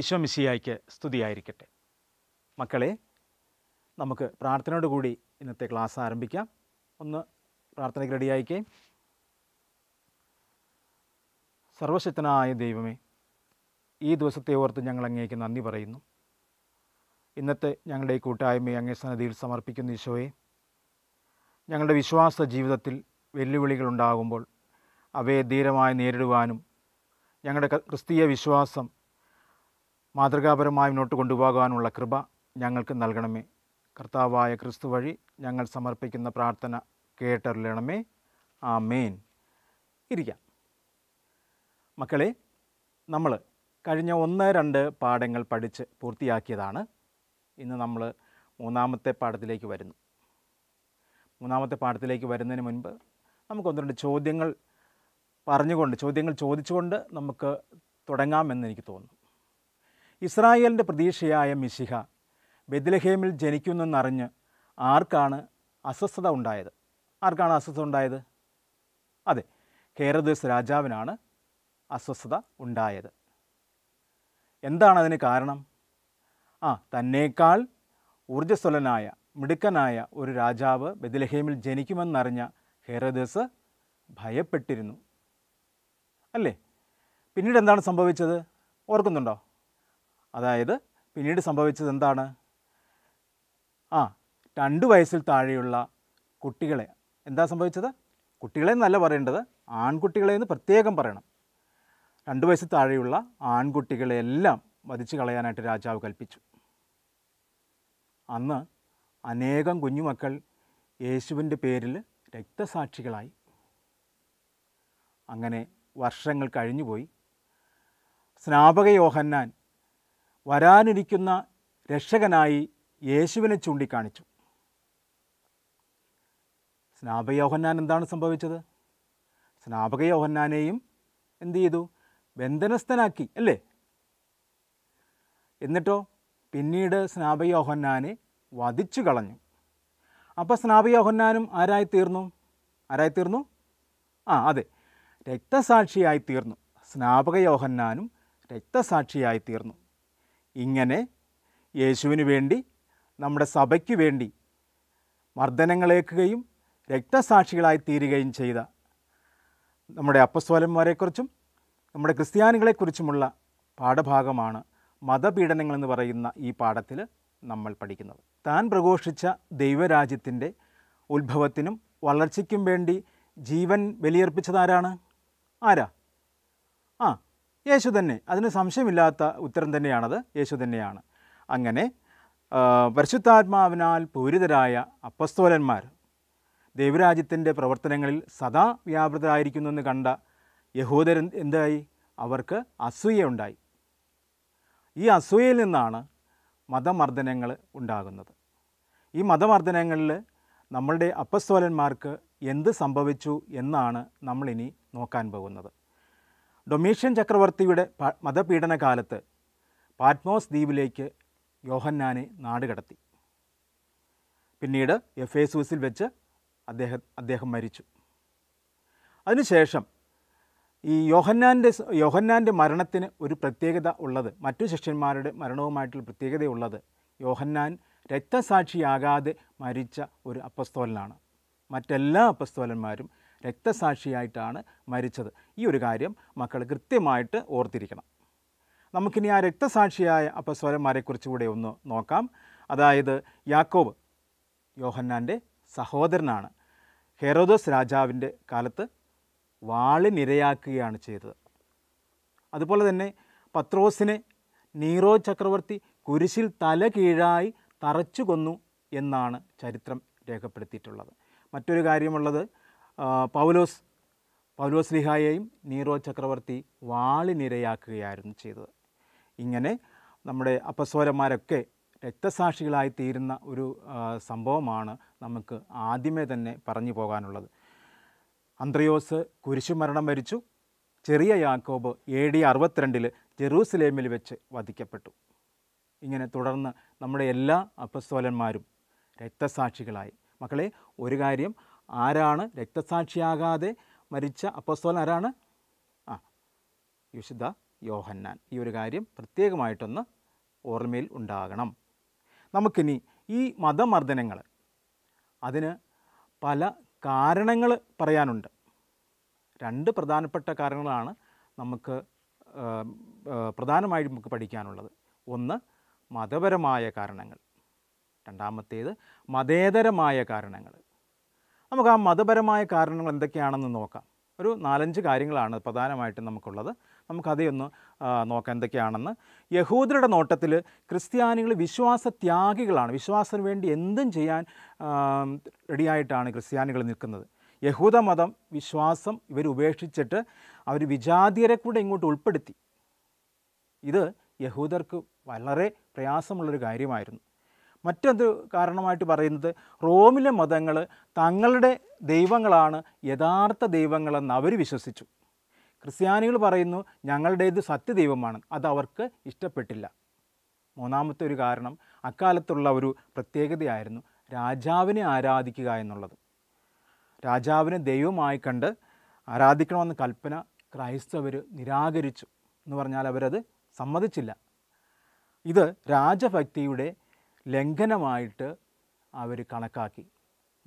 ഈശോ മിശിയായിക്ക് സ്തുതിയായിരിക്കട്ടെ മക്കളെ നമുക്ക് പ്രാർത്ഥനയോട് കൂടി ഇന്നത്തെ ക്ലാസ് ആരംഭിക്കാം ഒന്ന് പ്രാർത്ഥനയ്ക്ക് റെഡിയായിക്കേ സർവശക്തനായ ദൈവമേ ഈ ദിവസത്തെ ഓർത്ത് ഞങ്ങൾ അങ്ങേക്ക് നന്ദി പറയുന്നു ഇന്നത്തെ ഞങ്ങളുടെ ഈ കൂട്ടായ്മയെ അങ്ങേ സന്നദ്ധിയിൽ സമർപ്പിക്കുന്ന ഈശോയെ ഞങ്ങളുടെ വിശ്വാസ ജീവിതത്തിൽ വെല്ലുവിളികൾ ഉണ്ടാകുമ്പോൾ അവയെ ധീരമായി നേരിടുവാനും ഞങ്ങളുടെ ക്രിസ്തീയ വിശ്വാസം മാതൃകാപരമായി മുന്നോട്ട് കൊണ്ടുപോകാനുള്ള കൃപ ഞങ്ങൾക്ക് നൽകണമേ കർത്താവായ ക്രിസ്തു വഴി ഞങ്ങൾ സമർപ്പിക്കുന്ന പ്രാർത്ഥന കേട്ടറിയണമേ ആ മെയിൻ ഇരിക്കാം മക്കളെ നമ്മൾ കഴിഞ്ഞ ഒന്ന് രണ്ട് പാഠങ്ങൾ പഠിച്ച് പൂർത്തിയാക്കിയതാണ് ഇന്ന് നമ്മൾ മൂന്നാമത്തെ പാഠത്തിലേക്ക് വരുന്നു മൂന്നാമത്തെ പാഠത്തിലേക്ക് വരുന്നതിന് മുൻപ് നമുക്കൊന്ന് രണ്ട് ചോദ്യങ്ങൾ പറഞ്ഞുകൊണ്ട് ചോദ്യങ്ങൾ ചോദിച്ചുകൊണ്ട് നമുക്ക് തുടങ്ങാമെന്ന് എനിക്ക് തോന്നുന്നു ഇസ്രായേലിൻ്റെ പ്രതീക്ഷയായ മിശിഹ ബെദ്ലഹേമിൽ ജനിക്കുന്നെന്നറിഞ്ഞ് ആർക്കാണ് അസ്വസ്ഥത ഉണ്ടായത് ആർക്കാണ് അസ്വസ്ഥത ഉണ്ടായത് അതെ ഹേറദേസ് രാജാവിനാണ് അസ്വസ്ഥത ഉണ്ടായത് എന്താണ് അതിന് കാരണം ആ തന്നേക്കാൾ ഊർജ്ജസ്വലനായ മിടുക്കനായ ഒരു രാജാവ് ബദലഹേമിൽ ജനിക്കുമെന്നറിഞ്ഞ ഹെറദസ് ഭയപ്പെട്ടിരുന്നു അല്ലേ പിന്നീട് എന്താണ് സംഭവിച്ചത് ഓർക്കുന്നുണ്ടോ അതായത് പിന്നീട് സംഭവിച്ചത് എന്താണ് ആ രണ്ട് വയസ്സിൽ താഴെയുള്ള കുട്ടികളെ എന്താ സംഭവിച്ചത് കുട്ടികളെ എന്നല്ല പറയേണ്ടത് ആൺകുട്ടികളെ എന്ന് പ്രത്യേകം പറയണം രണ്ട് വയസ്സിൽ താഴെയുള്ള ആൺകുട്ടികളെയെല്ലാം വധിച്ചു കളയാനായിട്ട് രാജാവ് കൽപ്പിച്ചു അന്ന് അനേകം കുഞ്ഞുമക്കൾ യേശുവിൻ്റെ പേരിൽ രക്തസാക്ഷികളായി അങ്ങനെ വർഷങ്ങൾ കഴിഞ്ഞുപോയി സ്നാപക യോഹന്നാൻ വരാനിരിക്കുന്ന രക്ഷകനായി യേശുവിനെ ചൂണ്ടിക്കാണിച്ചു സ്നാപകയോഹന്നാൻ എന്താണ് സംഭവിച്ചത് സ്നാപകയോഹന്നാനെയും എന്തു ചെയ്തു ബന്ധനസ്ഥനാക്കി അല്ലേ എന്നിട്ടോ പിന്നീട് സ്നാപയോഹന്നാനെ വധിച്ചു കളഞ്ഞു അപ്പോൾ സ്നാപയോഹന്നാനും ആരായി തീർന്നു ആരായി തീർന്നു ആ അതെ രക്തസാക്ഷിയായി തീർന്നു സ്നാപകയോഹന്നാനും രക്തസാക്ഷിയായി തീർന്നു ഇങ്ങനെ യേശുവിന് വേണ്ടി നമ്മുടെ സഭയ്ക്ക് വേണ്ടി മർദ്ദനങ്ങളേക്കുകയും രക്തസാക്ഷികളായി തീരുകയും ചെയ്ത നമ്മുടെ അപ്പസ്വലന്മാരെക്കുറിച്ചും നമ്മുടെ ക്രിസ്ത്യാനികളെക്കുറിച്ചുമുള്ള പാഠഭാഗമാണ് മതപീഡനങ്ങൾ എന്ന് പറയുന്ന ഈ പാഠത്തിൽ നമ്മൾ പഠിക്കുന്നത് താൻ പ്രഘോഷിച്ച ദൈവരാജ്യത്തിൻ്റെ ഉത്ഭവത്തിനും വളർച്ചയ്ക്കും വേണ്ടി ജീവൻ ബലിയർപ്പിച്ചതാരാണ് ആരാ ആ യേശു തന്നെ അതിന് സംശയമില്ലാത്ത ഉത്തരം തന്നെയാണത് യേശു തന്നെയാണ് അങ്ങനെ പരിശുദ്ധാത്മാവിനാൽ പൂരിതരായ അപ്പസ്തോലന്മാർ ദൈവരാജ്യത്തിൻ്റെ പ്രവർത്തനങ്ങളിൽ സദാ എന്ന് കണ്ട യഹൂദർ എന്തായി അവർക്ക് ഉണ്ടായി ഈ അസൂയയിൽ നിന്നാണ് മതമർദ്ദനങ്ങൾ ഉണ്ടാകുന്നത് ഈ മതമർദ്ദനങ്ങളിൽ നമ്മളുടെ അപ്പസ്തോലന്മാർക്ക് എന്ത് സംഭവിച്ചു എന്നാണ് നമ്മളിനി നോക്കാൻ പോകുന്നത് ഡൊമേഷ്യൻ ചക്രവർത്തിയുടെ മതപീഡന പാറ്റ്മോസ് ദ്വീപിലേക്ക് യോഹന്നാനെ നാടുകടത്തി പിന്നീട് എഫേസൂസിൽ വെച്ച് അദ്ദേഹം അദ്ദേഹം മരിച്ചു അതിനുശേഷം ഈ യോഹന്നാൻ്റെ യോഹന്നാൻ്റെ മരണത്തിന് ഒരു പ്രത്യേകത ഉള്ളത് മറ്റു ശിഷ്യന്മാരുടെ മരണവുമായിട്ടുള്ള പ്രത്യേകതയുള്ളത് യോഹന്നാൻ രക്തസാക്ഷിയാകാതെ മരിച്ച ഒരു അപ്പസ്തോലനാണ് മറ്റെല്ലാ അപ്പസ്തോലന്മാരും രക്തസാക്ഷിയായിട്ടാണ് മരിച്ചത് ഈ ഒരു കാര്യം മക്കൾ കൃത്യമായിട്ട് ഓർത്തിരിക്കണം നമുക്കിനി ആ രക്തസാക്ഷിയായ അപ്പസ്വരന്മാരെ കുറിച്ചുകൂടെ ഒന്ന് നോക്കാം അതായത് യാക്കോബ് യോഹന്നാൻ്റെ സഹോദരനാണ് ഹെറോദസ് രാജാവിൻ്റെ കാലത്ത് വാളിനിരയാക്കുകയാണ് ചെയ്തത് അതുപോലെ തന്നെ പത്രോസിനെ നീറോ ചക്രവർത്തി കുരിശിൽ തല കീഴായി തറച്ചു കൊന്നു എന്നാണ് ചരിത്രം രേഖപ്പെടുത്തിയിട്ടുള്ളത് മറ്റൊരു കാര്യമുള്ളത് പൗലോസ് പൗലോസ് ലിഹായെയും നീറോ ചക്രവർത്തി വാളിനിരയാക്കുകയായിരുന്നു ചെയ്തത് ഇങ്ങനെ നമ്മുടെ അപ്പസ്വരന്മാരൊക്കെ രക്തസാക്ഷികളായി തീരുന്ന ഒരു സംഭവമാണ് നമുക്ക് ആദ്യമേ തന്നെ പറഞ്ഞു പോകാനുള്ളത് അന്ത്രയോസ് കുരിശുമരണം വരിച്ചു ചെറിയ യാക്കോബ് എ ഡി അറുപത്തിരണ്ടിൽ ജെറൂസലേമിൽ വെച്ച് വധിക്കപ്പെട്ടു ഇങ്ങനെ തുടർന്ന് നമ്മുടെ എല്ലാ അപ്പസ്തോലന്മാരും രക്തസാക്ഷികളായി മക്കളെ ഒരു കാര്യം ആരാണ് രക്തസാക്ഷിയാകാതെ മരിച്ച അപ്പസ്തോലൻ ആരാണ് ആ വിശുദ്ധ യോഹന്നാൻ ഈ ഒരു കാര്യം പ്രത്യേകമായിട്ടൊന്ന് ഓർമ്മയിൽ ഉണ്ടാകണം നമുക്കിനി ഈ മതമർദ്ദനങ്ങൾ അതിന് പല കാരണങ്ങൾ പറയാനുണ്ട് രണ്ട് പ്രധാനപ്പെട്ട കാരണങ്ങളാണ് നമുക്ക് പ്രധാനമായിട്ട് നമുക്ക് പഠിക്കാനുള്ളത് ഒന്ന് മതപരമായ കാരണങ്ങൾ രണ്ടാമത്തേത് മതേതരമായ കാരണങ്ങൾ നമുക്ക് ആ മതപരമായ കാരണങ്ങൾ എന്തൊക്കെയാണെന്ന് നോക്കാം ഒരു നാലഞ്ച് കാര്യങ്ങളാണ് പ്രധാനമായിട്ടും നമുക്കുള്ളത് ഒന്ന് നോക്കാം എന്തൊക്കെയാണെന്ന് യഹൂദരുടെ നോട്ടത്തിൽ ക്രിസ്ത്യാനികൾ വിശ്വാസ ത്യാഗികളാണ് വിശ്വാസത്തിന് വേണ്ടി എന്തും ചെയ്യാൻ റെഡിയായിട്ടാണ് ക്രിസ്ത്യാനികൾ നിൽക്കുന്നത് യഹൂദ മതം വിശ്വാസം ഇവർ ഉപേക്ഷിച്ചിട്ട് അവർ വിജാതിയരെ കൂടെ ഇങ്ങോട്ട് ഉൾപ്പെടുത്തി ഇത് യഹൂദർക്ക് വളരെ പ്രയാസമുള്ളൊരു കാര്യമായിരുന്നു മറ്റൊരു കാരണമായിട്ട് പറയുന്നത് റോമിലെ മതങ്ങൾ തങ്ങളുടെ ദൈവങ്ങളാണ് യഥാർത്ഥ ദൈവങ്ങളെന്ന് അവർ വിശ്വസിച്ചു ക്രിസ്ത്യാനികൾ പറയുന്നു ഞങ്ങളുടേത് സത്യദൈവമാണ് അത് അവർക്ക് ഇഷ്ടപ്പെട്ടില്ല മൂന്നാമത്തെ ഒരു കാരണം അക്കാലത്തുള്ള ഒരു പ്രത്യേകതയായിരുന്നു രാജാവിനെ ആരാധിക്കുക എന്നുള്ളത് രാജാവിനെ ദൈവമായി കണ്ട് ആരാധിക്കണമെന്ന കൽപ്പന ക്രൈസ്തവർ നിരാകരിച്ചു എന്ന് പറഞ്ഞാൽ അവരത് സമ്മതിച്ചില്ല ഇത് രാജഭക്തിയുടെ ലംഘനമായിട്ട് അവർ കണക്കാക്കി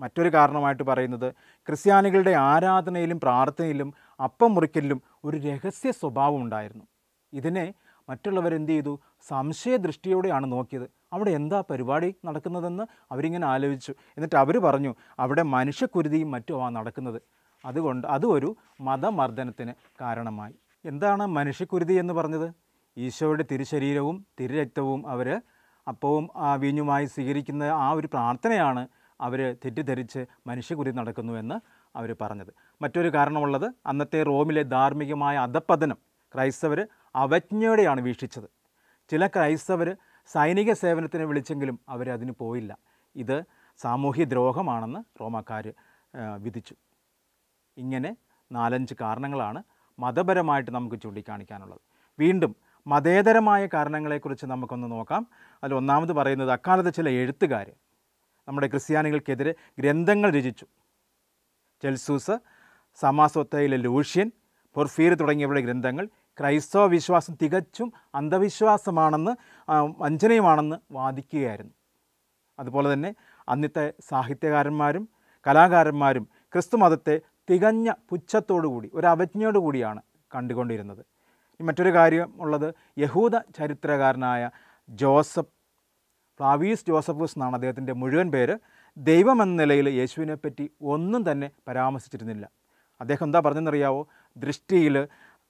മറ്റൊരു കാരണമായിട്ട് പറയുന്നത് ക്രിസ്ത്യാനികളുടെ ആരാധനയിലും പ്രാർത്ഥനയിലും അപ്പം മുറിക്കലിലും ഒരു രഹസ്യ സ്വഭാവം ഉണ്ടായിരുന്നു ഇതിനെ മറ്റുള്ളവരെന്ത് ചെയ്തു സംശയദൃഷ്ടിയോടെയാണ് നോക്കിയത് അവിടെ എന്താ പരിപാടി നടക്കുന്നതെന്ന് അവരിങ്ങനെ ആലോചിച്ചു എന്നിട്ട് അവർ പറഞ്ഞു അവിടെ മനുഷ്യക്കുരുതിയും മറ്റുമാണ് നടക്കുന്നത് അതുകൊണ്ട് അതും ഒരു മതമർദ്ദനത്തിന് കാരണമായി എന്താണ് മനുഷ്യക്കുരുതി എന്ന് പറഞ്ഞത് ഈശോയുടെ തിരുശരീരവും തിരുരക്തവും അവർ അപ്പവും വീഞ്ഞുമായി സ്വീകരിക്കുന്ന ആ ഒരു പ്രാർത്ഥനയാണ് അവർ തെറ്റിദ്ധരിച്ച് മനുഷ്യകുരി നടക്കുന്നുവെന്ന് അവർ പറഞ്ഞത് മറ്റൊരു കാരണമുള്ളത് അന്നത്തെ റോമിലെ ധാർമ്മികമായ അധപ്പതനം ക്രൈസ്തവർ അവജ്ഞയോടെയാണ് വീക്ഷിച്ചത് ചില ക്രൈസ്തവർ സൈനിക സേവനത്തിന് വിളിച്ചെങ്കിലും അവരതിന് പോയില്ല ഇത് സാമൂഹ്യ ദ്രോഹമാണെന്ന് റോമാക്കാർ വിധിച്ചു ഇങ്ങനെ നാലഞ്ച് കാരണങ്ങളാണ് മതപരമായിട്ട് നമുക്ക് ചൂണ്ടിക്കാണിക്കാനുള്ളത് വീണ്ടും മതേതരമായ കാരണങ്ങളെക്കുറിച്ച് നമുക്കൊന്ന് നോക്കാം അതിൽ ഒന്നാമത് പറയുന്നത് അക്കാലത്ത് ചില എഴുത്തുകാർ നമ്മുടെ ക്രിസ്ത്യാനികൾക്കെതിരെ ഗ്രന്ഥങ്ങൾ രചിച്ചു ചെൽസൂസ് സമാസോത്തയിലെ ലൂഷ്യൻ പൊർഫീർ തുടങ്ങിയവരുടെ ഗ്രന്ഥങ്ങൾ ക്രൈസ്തവ വിശ്വാസം തികച്ചും അന്ധവിശ്വാസമാണെന്ന് വഞ്ചനയുമാണെന്ന് വാദിക്കുകയായിരുന്നു അതുപോലെ തന്നെ അന്നത്തെ സാഹിത്യകാരന്മാരും കലാകാരന്മാരും ക്രിസ്തുമതത്തെ തികഞ്ഞ പുച്ഛത്തോടുകൂടി ഒരു അവജ്ഞയോടുകൂടിയാണ് കണ്ടുകൊണ്ടിരുന്നത് മറ്റൊരു കാര്യം ഉള്ളത് യഹൂദ ചരിത്രകാരനായ ജോസഫ് ഫ്ലാവീസ് ജോസഫൂസ് എന്നാണ് അദ്ദേഹത്തിൻ്റെ മുഴുവൻ പേര് ദൈവമെന്ന നിലയിൽ യേശുവിനെ പറ്റി ഒന്നും തന്നെ പരാമർശിച്ചിരുന്നില്ല അദ്ദേഹം എന്താ പറഞ്ഞെന്നറിയാവോ ദൃഷ്ടിയിൽ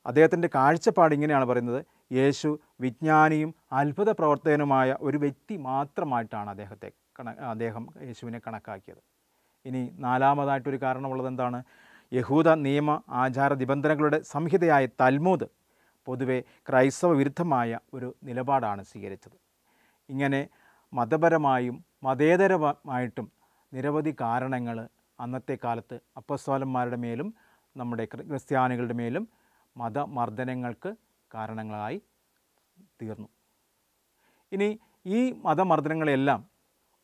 അദ്ദേഹത്തിൻ്റെ കാഴ്ചപ്പാട് ഇങ്ങനെയാണ് പറയുന്നത് യേശു വിജ്ഞാനിയും അത്ഭുത പ്രവർത്തകനുമായ ഒരു വ്യക്തി മാത്രമായിട്ടാണ് അദ്ദേഹത്തെ കണ അദ്ദേഹം യേശുവിനെ കണക്കാക്കിയത് ഇനി നാലാമതായിട്ടൊരു കാരണമുള്ളത് എന്താണ് യഹൂദ നിയമ ആചാര നിബന്ധനകളുടെ സംഹിതയായ തൽമൂദ് പൊതുവെ ക്രൈസ്തവ വിരുദ്ധമായ ഒരു നിലപാടാണ് സ്വീകരിച്ചത് ഇങ്ങനെ മതപരമായും മതേതരമായിട്ടും നിരവധി കാരണങ്ങൾ അന്നത്തെ കാലത്ത് അപ്പസ്തോലന്മാരുടെ മേലും നമ്മുടെ ക്രിസ്ത്യാനികളുടെ മേലും മതമർദ്ദനങ്ങൾക്ക് കാരണങ്ങളായി തീർന്നു ഇനി ഈ മതമർദ്ദനങ്ങളെല്ലാം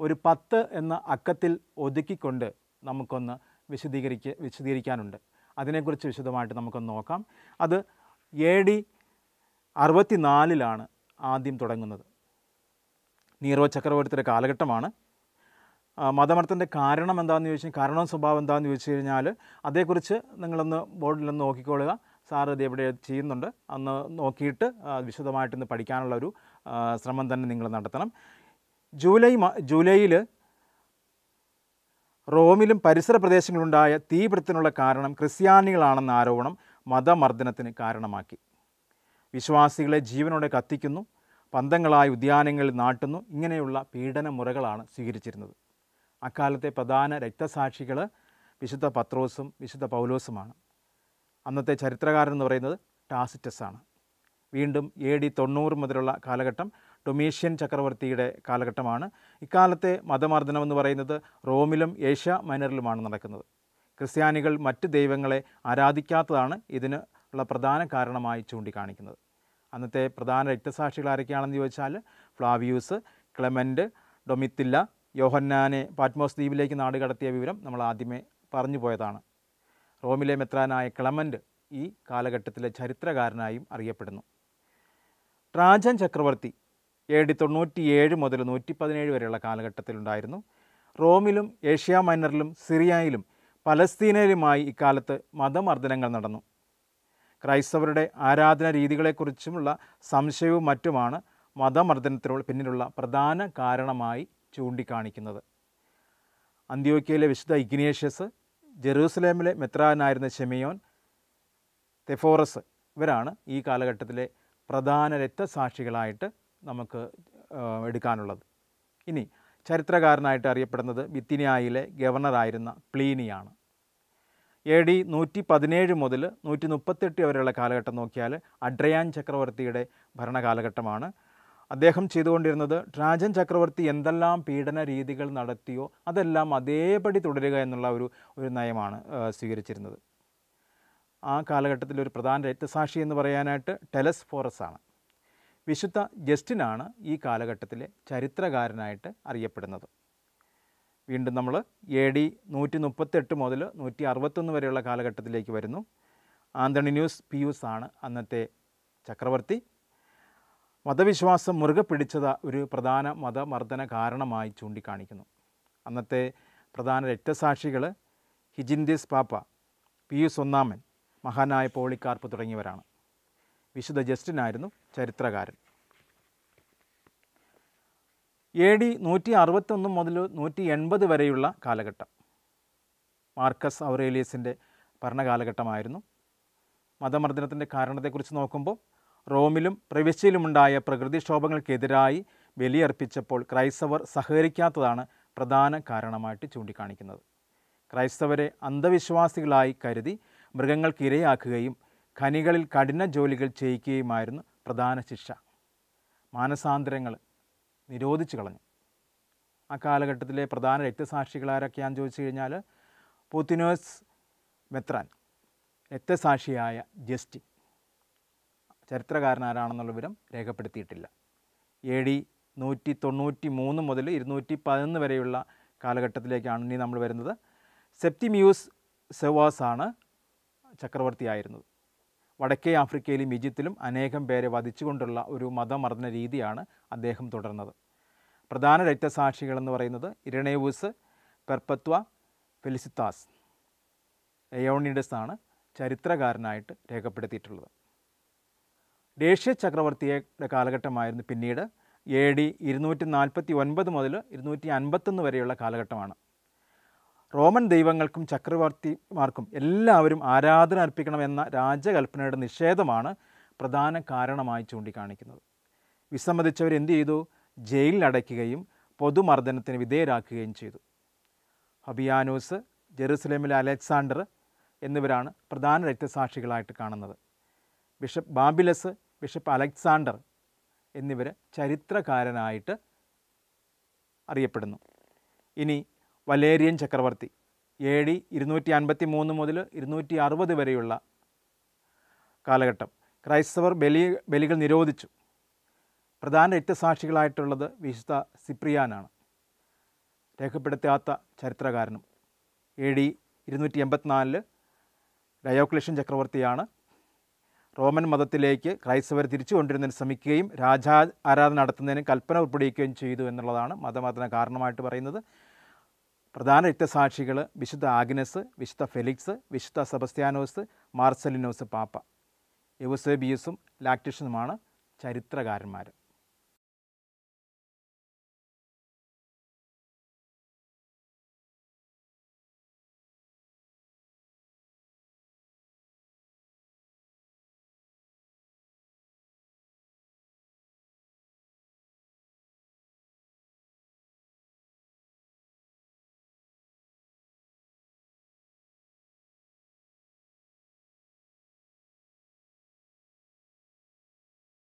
ഒരു പത്ത് എന്ന അക്കത്തിൽ ഒതുക്കിക്കൊണ്ട് നമുക്കൊന്ന് വിശദീകരിക്ക വിശദീകരിക്കാനുണ്ട് അതിനെക്കുറിച്ച് വിശദമായിട്ട് നമുക്കൊന്ന് നോക്കാം അത് എ ഡി അറുപത്തിനാലിലാണ് ആദ്യം തുടങ്ങുന്നത് നീറോ ചക്രവർത്തിയുടെ കാലഘട്ടമാണ് മതമർത്തൻ്റെ കാരണം എന്താണെന്ന് ചോദിച്ചാൽ കാരണവും സ്വഭാവം എന്താണെന്ന് ചോദിച്ചു കഴിഞ്ഞാൽ അതേക്കുറിച്ച് നിങ്ങളൊന്ന് ബോർഡിലൊന്ന് നോക്കിക്കൊള്ളുക സാർ ഇത് എവിടെ ചെയ്യുന്നുണ്ട് അന്ന് നോക്കിയിട്ട് വിശദമായിട്ടൊന്ന് പഠിക്കാനുള്ള ഒരു ശ്രമം തന്നെ നിങ്ങൾ നടത്തണം ജൂലൈ ജൂലൈയിൽ റോമിലും പരിസര പ്രദേശങ്ങളിലുണ്ടായ തീപിടുത്തിനുള്ള കാരണം ക്രിസ്ത്യാനികളാണെന്ന ആരോപണം മതമർദ്ദനത്തിന് കാരണമാക്കി വിശ്വാസികളെ ജീവനോടെ കത്തിക്കുന്നു പന്തങ്ങളായി ഉദ്യാനങ്ങളിൽ നാട്ടുന്നു ഇങ്ങനെയുള്ള പീഡന മുറകളാണ് സ്വീകരിച്ചിരുന്നത് അക്കാലത്തെ പ്രധാന രക്തസാക്ഷികൾ വിശുദ്ധ പത്രോസും വിശുദ്ധ പൗലോസുമാണ് അന്നത്തെ ചരിത്രകാരൻ എന്ന് പറയുന്നത് ടാസിറ്റസാണ് വീണ്ടും എ ഡി തൊണ്ണൂറ് മുതലുള്ള കാലഘട്ടം ഡൊമേഷ്യൻ ചക്രവർത്തിയുടെ കാലഘട്ടമാണ് ഇക്കാലത്തെ മതമർദ്ദനമെന്ന് പറയുന്നത് റോമിലും ഏഷ്യ മൈനറിലുമാണ് നടക്കുന്നത് ക്രിസ്ത്യാനികൾ മറ്റ് ദൈവങ്ങളെ ആരാധിക്കാത്തതാണ് ഇതിന് ഉള്ള പ്രധാന കാരണമായി ചൂണ്ടിക്കാണിക്കുന്നത് അന്നത്തെ പ്രധാന രക്തസാക്ഷികൾ ആരൊക്കെയാണെന്ന് ചോദിച്ചാൽ ഫ്ലാവിയൂസ് ക്ലെമൻറ്റ് ഡൊമിത്തില്ല യോഹന്നാനെ പാറ്റ്മോസ് ദ്വീപിലേക്ക് നാടുകടത്തിയ വിവരം നമ്മൾ ആദ്യമേ പറഞ്ഞു പോയതാണ് റോമിലെ മെത്രാനായ ക്ലെമൻറ്റ് ഈ കാലഘട്ടത്തിലെ ചരിത്രകാരനായും അറിയപ്പെടുന്നു ട്രാജൻ ചക്രവർത്തി എ ഡി ഏഴ് മുതൽ നൂറ്റി പതിനേഴ് വരെയുള്ള കാലഘട്ടത്തിലുണ്ടായിരുന്നു റോമിലും ഏഷ്യ മൈനറിലും സിറിയയിലും പലസ്തീനയിലുമായി ഇക്കാലത്ത് മതമർദ്ദനങ്ങൾ നടന്നു ക്രൈസ്തവരുടെ ആരാധന രീതികളെക്കുറിച്ചുമുള്ള സംശയവും മറ്റുമാണ് മതമർദ്ദനത്തിനുള്ള പിന്നിലുള്ള പ്രധാന കാരണമായി ചൂണ്ടിക്കാണിക്കുന്നത് അന്ത്യോക്കയിലെ വിശുദ്ധ ഇഗ്നേഷ്യസ് ജെറൂസലേമിലെ മെത്രാനായിരുന്ന ഷെമിയോൻ തെഫോറസ് ഇവരാണ് ഈ കാലഘട്ടത്തിലെ പ്രധാന രക്തസാക്ഷികളായിട്ട് നമുക്ക് എടുക്കാനുള്ളത് ഇനി ചരിത്രകാരനായിട്ട് അറിയപ്പെടുന്നത് വിത്തിനിയായിലെ ഗവർണറായിരുന്ന പ്ലീനിയാണ് എ ഡി നൂറ്റി പതിനേഴ് മുതൽ നൂറ്റി മുപ്പത്തെട്ട് വരെയുള്ള കാലഘട്ടം നോക്കിയാൽ അഡ്രയാൻ ചക്രവർത്തിയുടെ ഭരണകാലഘട്ടമാണ് അദ്ദേഹം ചെയ്തുകൊണ്ടിരുന്നത് രാജൻ ചക്രവർത്തി എന്തെല്ലാം പീഡന രീതികൾ നടത്തിയോ അതെല്ലാം അതേപടി തുടരുക എന്നുള്ള ഒരു ഒരു നയമാണ് സ്വീകരിച്ചിരുന്നത് ആ കാലഘട്ടത്തിൽ ഒരു പ്രധാന രക്തസാക്ഷി എന്ന് പറയാനായിട്ട് ടെലസ് ഫോറസ് ആണ് വിശുദ്ധ ജസ്റ്റിനാണ് ഈ കാലഘട്ടത്തിലെ ചരിത്രകാരനായിട്ട് അറിയപ്പെടുന്നത് വീണ്ടും നമ്മൾ എ ഡി നൂറ്റി മുപ്പത്തെട്ട് മുതൽ നൂറ്റി അറുപത്തൊന്ന് വരെയുള്ള കാലഘട്ടത്തിലേക്ക് വരുന്നു ന്യൂസ് പിയൂസ് ആണ് അന്നത്തെ ചക്രവർത്തി മതവിശ്വാസം മുറുകെ പിടിച്ചത് ഒരു പ്രധാന മതമർദ്ദന കാരണമായി ചൂണ്ടിക്കാണിക്കുന്നു അന്നത്തെ പ്രധാന രക്തസാക്ഷികൾ ഹിജിൻഡിസ് പാപ്പ പിയൂസ് ഒന്നാമൻ മഹാനായ പോളിക്കാർപ്പ് തുടങ്ങിയവരാണ് വിശുദ്ധ ജസ്റ്റിനായിരുന്നു ചരിത്രകാരൻ എ ഡി നൂറ്റി അറുപത്തൊന്ന് മുതൽ നൂറ്റി എൺപത് വരെയുള്ള കാലഘട്ടം മാർക്കസ് ഔറേലിയസിൻ്റെ ഭരണകാലഘട്ടമായിരുന്നു മതമർദ്ദനത്തിൻ്റെ കാരണത്തെക്കുറിച്ച് നോക്കുമ്പോൾ റോമിലും പ്രവിശ്യയിലുമുണ്ടായ പ്രകൃതിക്ഷോഭങ്ങൾക്കെതിരായി ബലിയർപ്പിച്ചപ്പോൾ ക്രൈസ്തവർ സഹകരിക്കാത്തതാണ് പ്രധാന കാരണമായിട്ട് ചൂണ്ടിക്കാണിക്കുന്നത് ക്രൈസ്തവരെ അന്ധവിശ്വാസികളായി കരുതി മൃഗങ്ങൾക്കിരയാക്കുകയും ഖനികളിൽ കഠിന ജോലികൾ ചെയ്യിക്കുകയുമായിരുന്നു പ്രധാന ശിക്ഷ മാനസാന്തരങ്ങൾ നിരോധിച്ചു കളഞ്ഞു ആ കാലഘട്ടത്തിലെ പ്രധാന രക്തസാക്ഷികളാരൊക്കെയാണെന്ന് ചോദിച്ചു കഴിഞ്ഞാൽ പുത്തിനോസ് മെത്രാൻ രക്തസാക്ഷിയായ ജസ്റ്റി ചരിത്രകാരനാരാണെന്നുള്ള വിവരം രേഖപ്പെടുത്തിയിട്ടില്ല എ ഡി നൂറ്റി തൊണ്ണൂറ്റി മൂന്ന് മുതൽ ഇരുന്നൂറ്റി പതിനൊന്ന് വരെയുള്ള കാലഘട്ടത്തിലേക്കാണ് ഇനി നമ്മൾ വരുന്നത് സെപ്റ്റിമ്യൂസ് സെവാസ് ആണ് ചക്രവർത്തിയായിരുന്നത് വടക്കേ ആഫ്രിക്കയിലും ഈജിപ്തിലും അനേകം പേരെ വധിച്ചുകൊണ്ടുള്ള ഒരു മതമർദ്ദന രീതിയാണ് അദ്ദേഹം തുടർന്നത് പ്രധാന രക്തസാക്ഷികളെന്ന് പറയുന്നത് ഇരണേവൂസ് പെർപ്പത്വ ഫെലിസിത്താസ് എയോണിഡസാണ് ആണ് ചരിത്രകാരനായിട്ട് രേഖപ്പെടുത്തിയിട്ടുള്ളത് ഡേഷ്യ ചക്രവർത്തിയുടെ കാലഘട്ടമായിരുന്നു പിന്നീട് എ ഡി ഇരുന്നൂറ്റി നാൽപ്പത്തി ഒൻപത് മുതൽ ഇരുന്നൂറ്റി അൻപത്തൊന്ന് വരെയുള്ള കാലഘട്ടമാണ് റോമൻ ദൈവങ്ങൾക്കും ചക്രവർത്തിമാർക്കും എല്ലാവരും ആരാധന അർപ്പിക്കണമെന്ന രാജകൽപ്പനയുടെ നിഷേധമാണ് പ്രധാന കാരണമായി ചൂണ്ടിക്കാണിക്കുന്നത് വിസമ്മതിച്ചവർ എന്തു ചെയ്തു ജയിലിൽ പൊതുമർദ്ദനത്തിന് വിധേയരാക്കുകയും ചെയ്തു ഹബിയാനോസ് ജെറുസലേമിലെ അലക്സാണ്ടർ എന്നിവരാണ് പ്രധാന രക്തസാക്ഷികളായിട്ട് കാണുന്നത് ബിഷപ്പ് ബാബിലസ് ബിഷപ്പ് അലക്സാണ്ടർ എന്നിവർ ചരിത്രകാരനായിട്ട് അറിയപ്പെടുന്നു ഇനി വലേരിയൻ ചക്രവർത്തി എ ഡി ഇരുന്നൂറ്റി അൻപത്തി മൂന്ന് മുതൽ ഇരുന്നൂറ്റി അറുപത് വരെയുള്ള കാലഘട്ടം ക്രൈസ്തവർ ബലി ബലികൾ നിരോധിച്ചു പ്രധാന രക്തസാക്ഷികളായിട്ടുള്ളത് വിശുദ്ധ സിപ്രിയാനാണ് രേഖപ്പെടുത്താത്ത ചരിത്രകാരനും എ ഡി ഇരുന്നൂറ്റി എൺപത്തിനാലിൽ ഡയോക്ലേഷൻ ചക്രവർത്തിയാണ് റോമൻ മതത്തിലേക്ക് ക്രൈസ്തവർ തിരിച്ചു കൊണ്ടിരുന്നതിന് ശ്രമിക്കുകയും രാജാ ആരാധന നടത്തുന്നതിന് കൽപ്പന ഉൾപ്പെടുകയും ചെയ്തു എന്നുള്ളതാണ് മതമതന കാരണമായിട്ട് പറയുന്നത് പ്രധാന രക്തസാക്ഷികൾ വിശുദ്ധ ആഗ്നസ് വിശുദ്ധ ഫെലിക്സ് വിശുദ്ധ സെബസ്ത്യാനോസ് മാർസലിനോസ് പാപ്പ യുവസേബിയസും ലാക്ടിഷനുമാണ് ചരിത്രകാരന്മാരും